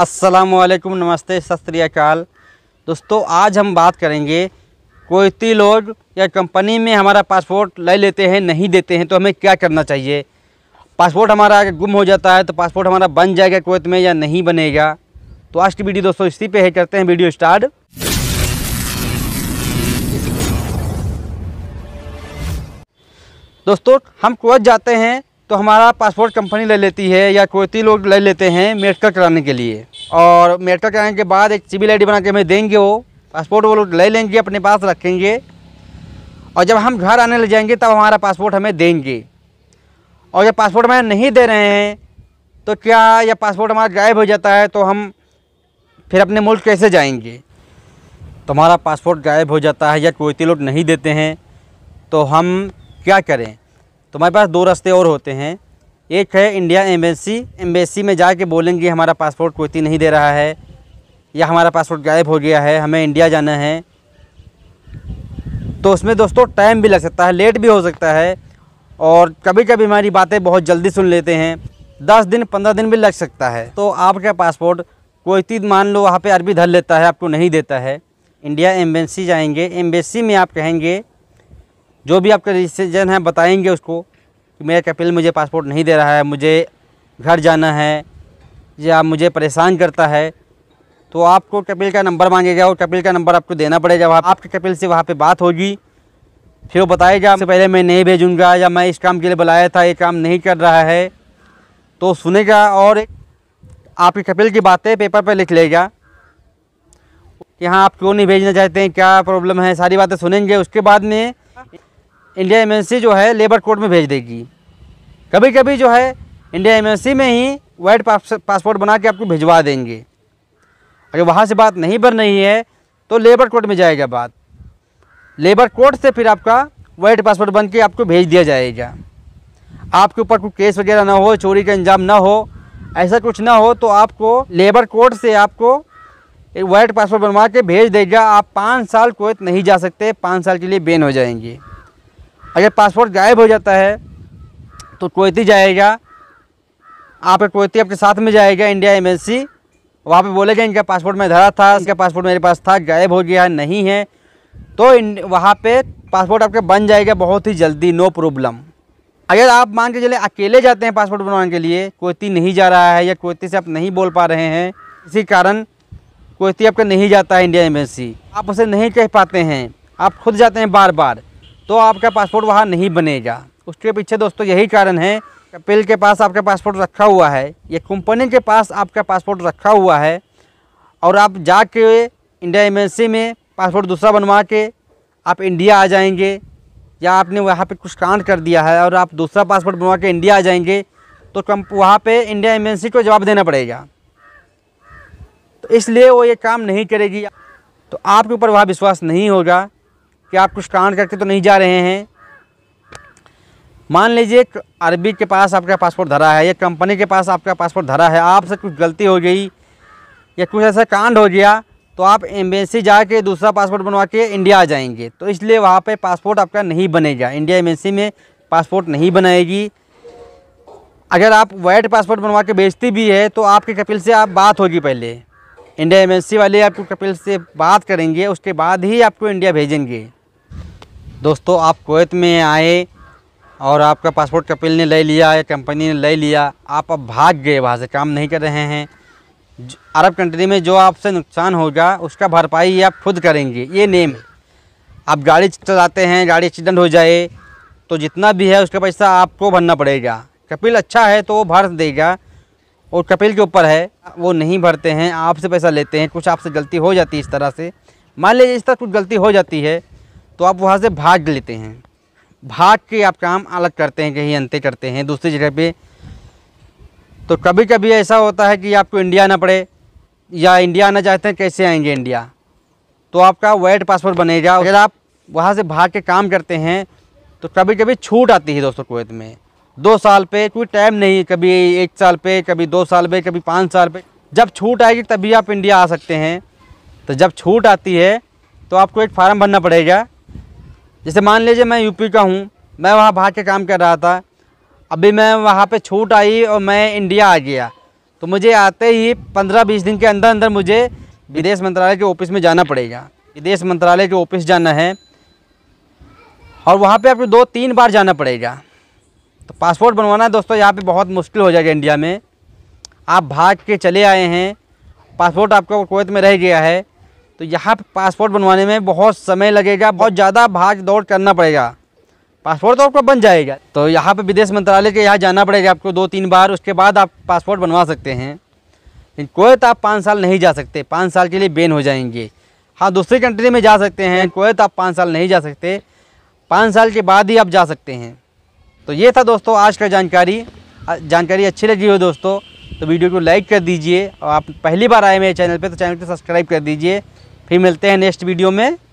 असलकुम नमस्ते सतरियाकाल दोस्तों आज हम बात करेंगे कोई लोग या कंपनी में हमारा पासपोर्ट ले लेते हैं नहीं देते हैं तो हमें क्या करना चाहिए पासपोर्ट हमारा अगर गुम हो जाता है तो पासपोर्ट हमारा बन जाएगा कोत में या नहीं बनेगा तो आज की वीडियो दोस्तों इसी पे है करते हैं वीडियो स्टार्ट दोस्तों हम कोत जाते हैं तो हमारा पासपोर्ट कंपनी ले लेती है या कोई लोग ले लेते हैं मेडिकल कराने के लिए और मेडिकल कराने के बाद एक सिविल आई बना के हमें देंगे वो पासपोर्ट वो लोग ले लेंगे अपने पास रखेंगे और जब हम घर आने ले जाएंगे तब हमारा पासपोर्ट हमें देंगे और जब पासपोर्ट हमें नहीं दे रहे हैं तो क्या यह पासपोर्ट हमारा गायब हो जाता है तो हम फिर अपने मुल्क कैसे जाएंगे तो हमारा पासपोर्ट गायब हो जाता है या कोई लोग नहीं देते हैं तो हम क्या करें तो हमारे पास दो रास्ते और होते हैं एक है इंडिया एम्बेसी एम्बेसी में जा के बोलेंगे हमारा पासपोर्ट कोई नहीं दे रहा है या हमारा पासपोर्ट गायब हो गया है हमें इंडिया जाना है तो उसमें दोस्तों टाइम भी लग सकता है लेट भी हो सकता है और कभी कभी हमारी बातें बहुत जल्दी सुन लेते हैं दस दिन पंद्रह दिन भी लग सकता है तो आपका पासपोर्ट कोई तीन मान लो वहाँ पे अरबी धर लेता है आपको नहीं देता है इंडिया एम्बेसी जाएंगे एम्बेसी में आप कहेंगे जो भी आपका डिसीजन है बताएंगे उसको कि मेरा कपिल मुझे पासपोर्ट नहीं दे रहा है मुझे घर जाना है या मुझे परेशान करता है तो आपको कपिल का नंबर मांगेगा और कपिल का नंबर आपको देना पड़ेगा वहाँ आपके कपिल से वहाँ पे बात होगी फिर वो बताएगा आपसे पहले मैं नहीं भेजूंगा या मैं इस काम के लिए बुलाया था ये काम नहीं कर रहा है तो सुनेगा और आपके कपिल की बातें पेपर पर लिख लेगा कि हाँ आप क्यों नहीं भेजना चाहते हैं क्या प्रॉब्लम है सारी बातें सुनेंगे उसके बाद में इंडिया एमएनसी जो है लेबर कोर्ट में भेज देगी कभी कभी जो है इंडिया एमएनसी में ही वाइट पासपोर्ट बना के आपको भिजवा देंगे अगर वहाँ से बात नहीं बन रही है तो लेबर कोर्ट में जाएगा बात लेबर कोर्ट से फिर आपका वाइट पासपोर्ट बन के आपको भेज दिया जाएगा आपके ऊपर कोई केस वगैरह ना हो चोरी का इंजाम ना हो ऐसा कुछ ना हो तो आपको लेबर कोर्ट से आपको एक वाइट पासपोर्ट बनवा के भेज देगा आप पाँच साल कोयत नहीं जा सकते पाँच साल के लिए बैन हो जाएंगे अगर पासपोर्ट गायब हो जाता है तो कोयती जाएगा आप कोयती आपके साथ में जाएगा इंडिया एम्बेसी वहाँ पे बोलेगा इनका पासपोर्ट मैं धरा था इसका पासपोर्ट मेरे पास था गायब हो गया नहीं है तो वहाँ पे पासपोर्ट आपका बन जाएगा बहुत ही जल्दी नो प्रॉब्लम अगर आप मान के चले अकेले जाते हैं पासपोर्ट बनवाने के लिए कोयती नहीं जा रहा है या कोयती से आप नहीं बोल पा रहे हैं इसी कारण कोयती आपका नहीं जाता है इंडिया एम्बेसी आप उसे नहीं कह पाते हैं आप खुद जाते हैं बार बार तो आपका पासपोर्ट वहाँ नहीं बनेगा उसके पीछे दोस्तों यही कारण है कपिल के पास आपका पासपोर्ट रखा हुआ है ये कंपनी के पास आपका पासपोर्ट रखा हुआ है और आप जाके इंडिया एम्बेसी में पासपोर्ट दूसरा बनवा के आप इंडिया आ जाएंगे या आपने वहाँ पे कुछ कांड कर दिया है और आप दूसरा पासपोर्ट बनवा के इंडिया आ जाएंगे तो कम वहाँ पर इंडिया एम्बेसी को जवाब देना पड़ेगा तो इसलिए वो ये काम नहीं करेगी तो आपके ऊपर वहाँ विश्वास नहीं होगा कि आप कुछ कांड करके तो नहीं जा रहे हैं मान लीजिए अरबी के पास आपका पासपोर्ट धरा है या कंपनी के पास आपका पासपोर्ट धरा है आपसे कुछ गलती हो गई या कुछ ऐसा कांड हो गया तो आप एम्बेसी जाके दूसरा पासपोर्ट बनवा के इंडिया आ जाएंगे तो इसलिए वहाँ पे पासपोर्ट आपका नहीं बनेगा इंडिया एम्बेसी में पासपोर्ट नहीं बनाएगी अगर आप वाइट पासपोर्ट बनवा के बेचती भी है तो आपके कपिल से आप बात होगी पहले इंडिया एम्बेसी वाले आपको कपिल से बात करेंगे उसके बाद ही आपको इंडिया भेजेंगे दोस्तों आप कुवैत में आए और आपका पासपोर्ट कपिल ने ले लिया या कंपनी ने ले लिया आप अब भाग गए वहाँ से काम नहीं कर रहे हैं अरब कंट्री में जो आपसे नुकसान होगा उसका भरपाई आप खुद करेंगे ये नेम है आप गाड़ी चलाते हैं गाड़ी एक्सीडेंट हो जाए तो जितना भी है उसका पैसा आपको भरना पड़ेगा कपिल अच्छा है तो वो भर देगा और कपिल के ऊपर है वो नहीं भरते हैं आपसे पैसा लेते हैं कुछ आपसे गलती हो जाती है इस तरह से मान लीजिए इस तरह कुछ गलती हो जाती है तो आप वहाँ से भाग लेते हैं भाग के आप काम अलग करते हैं कहीं अंत्य करते हैं दूसरी जगह पे तो कभी कभी ऐसा होता है कि आपको इंडिया आना पड़े या इंडिया आना चाहते हैं कैसे आएंगे इंडिया तो आपका वाइट पासपोर्ट बनेगा अगर आप वहाँ से भाग के काम करते हैं तो कभी कभी छूट आती है दोस्तों कुवैत में दो साल पे कोई टाइम नहीं कभी एक साल पे कभी दो साल पे कभी पाँच साल पे जब छूट आएगी तभी आप इंडिया आ सकते हैं तो जब छूट आती है तो आपको एक फार्म भरना पड़ेगा जैसे मान लीजिए मैं यूपी का हूँ मैं वहाँ भाग के काम कर रहा था अभी मैं वहाँ पे छूट आई और मैं इंडिया आ गया तो मुझे आते ही पंद्रह बीस दिन के अंदर अंदर मुझे विदेश मंत्रालय के ऑफिस में जाना पड़ेगा विदेश मंत्रालय के ऑफिस जाना है और वहाँ पे आपको दो तीन बार जाना पड़ेगा तो पासपोर्ट बनवाना है दोस्तों यहाँ पे बहुत मुश्किल हो जाएगा इंडिया में आप भाग के चले आए हैं पासपोर्ट आपका कोवैत में रह गया है तो यहाँ पर पासपोर्ट बनवाने में बहुत समय लगेगा बहुत ज़्यादा भाग दौड़ करना पड़ेगा पासपोर्ट तो आपका बन जाएगा तो यहाँ पर विदेश मंत्रालय के यहाँ जाना पड़ेगा आपको दो तीन बार उसके बाद आप पासपोर्ट बनवा सकते हैं लेकिन कोयत आप पाँच साल नहीं जा सकते पाँच साल के लिए बैन हो जाएंगे हाँ दूसरी कंट्री में जा सकते हैं कोयत आप पाँच साल नहीं जा सकते पाँच साल के बाद ही आप जा सकते हैं तो ये था दोस्तों आज का जानकारी जानकारी अच्छी लगी हो दोस्तों तो वीडियो को लाइक कर दीजिए और आप पहली बार आए मेरे चैनल पर तो चैनल को सब्सक्राइब कर दीजिए फिर मिलते हैं नेक्स्ट वीडियो में